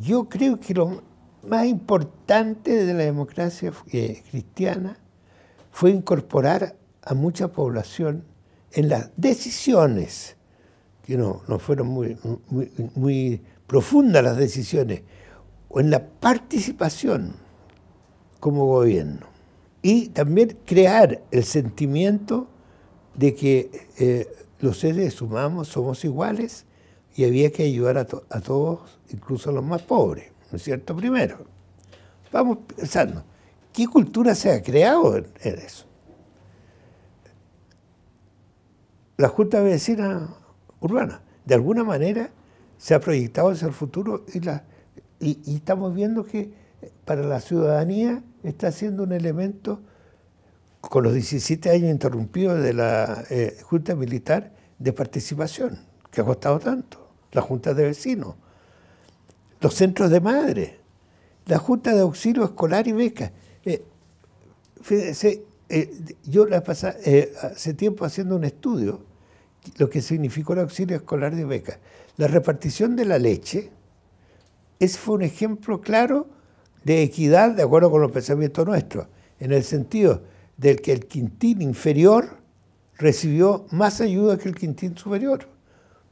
Yo creo que lo más importante de la democracia eh, cristiana fue incorporar a mucha población en las decisiones, que no, fueron muy, profundas las decisiones, o en la participación como gobierno. Y también crear el sentimiento de que eh, los seres humanos somos iguales y había que ayudar a, todos, incluso a los más pobres, ¿no es cierto? Primero, vamos pensando, ¿qué cultura se ha creado en, eso? La Junta Vecina Urbana, de alguna manera, se ha proyectado hacia el futuro y, estamos viendo que eh, para la ciudadanía está siendo un elemento, con los 17 años interrumpidos de la eh, Junta Militar, de participación que ha costado tanto, las juntas de vecinos, los centros de madres, la Junta de Auxilio Escolar y Becas. Eh, eh, yo pasé eh, hace tiempo haciendo un estudio, lo que significó el auxilio escolar de becas. La repartición de la leche, ese fue un ejemplo claro de equidad, de acuerdo con los pensamientos nuestros, en el sentido del que el quintín inferior recibió más ayuda que el quintín superior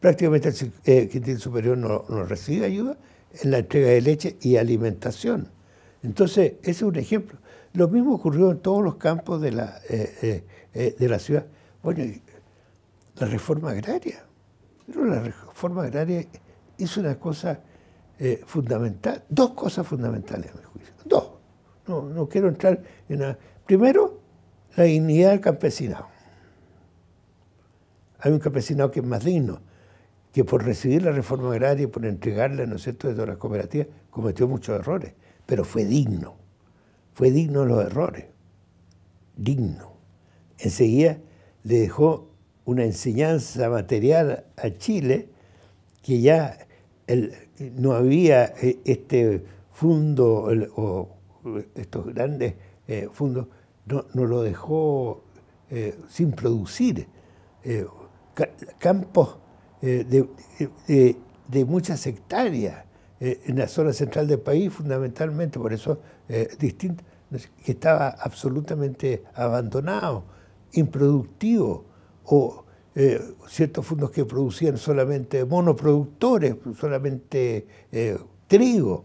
prácticamente el eh, quintil superior no, recibe ayuda en la entrega de leche y alimentación. Entonces, ese es un ejemplo. Lo mismo ocurrió en todos los campos de la, eh, eh, de la ciudad. Bueno, la reforma agraria. Pero la reforma agraria hizo una cosa fundamental, dos cosas fundamentales a mi juicio. Dos. No, quiero entrar en nada. Primero, la dignidad del campesinado. Hay un campesinado que es más digno, que por recibir la reforma agraria, y por entregarla, ¿no es cierto?, de todas las cooperativas, cometió muchos errores, pero fue digno, fue digno de los errores, digno. Enseguida le dejó una enseñanza material a Chile que ya no había eh, este fondo, o estos grandes fondos, eh, fundos, no, lo dejó eh, sin producir. campos eh, de, de, muchas hectáreas eh, en la zona central del país, fundamentalmente, por eso eh, distinto, que estaba absolutamente abandonado, improductivo, o ciertos fondos que producían solamente monoproductores, solamente trigo.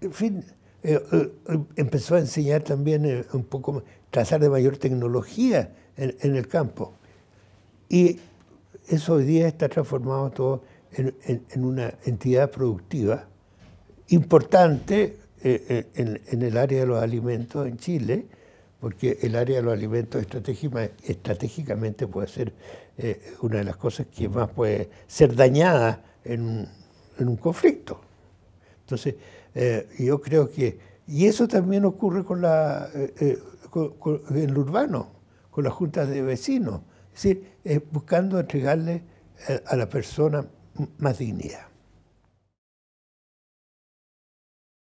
En fin, empezó a enseñar también un poco, trazar de mayor tecnología en, en el campo. Y eso hoy día está transformado todo en, una entidad productiva importante eh, eh, en, el área de los alimentos en Chile, porque el área de los alimentos estratégicamente puede ser eh, una de las cosas que más puede ser dañada en, un conflicto. Entonces, yo creo que, y eso también ocurre con, la, en lo urbano, con las juntas de vecinos. Es decir, buscando entregarle eh, a la persona más dignidad.